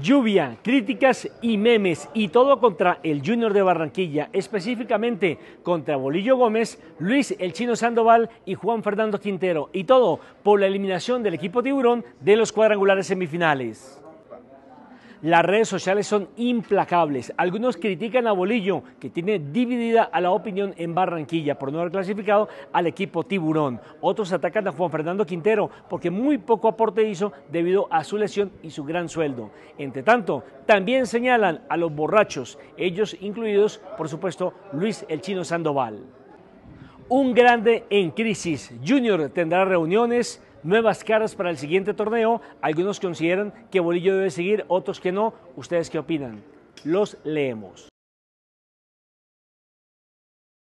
Lluvia, críticas y memes y todo contra el Junior de Barranquilla, específicamente contra Bolillo Gómez, Luis El Chino Sandoval y Juan Fernando Quintero, y todo por la eliminación del equipo tiburón de los cuadrangulares semifinales. Las redes sociales son implacables. Algunos critican a Bolillo, que tiene dividida a la opinión en Barranquilla por no haber clasificado al equipo tiburón. Otros atacan a Juan Fernando Quintero porque muy poco aporte hizo debido a su lesión y su gran sueldo. Entre tanto, también señalan a los borrachos, ellos incluidos, por supuesto, Luis el Chino Sandoval. Un grande en crisis. Junior tendrá reuniones nuevas caras para el siguiente torneo. Algunos consideran que Bolillo debe seguir, otros que no. ¿Ustedes qué opinan? Los leemos.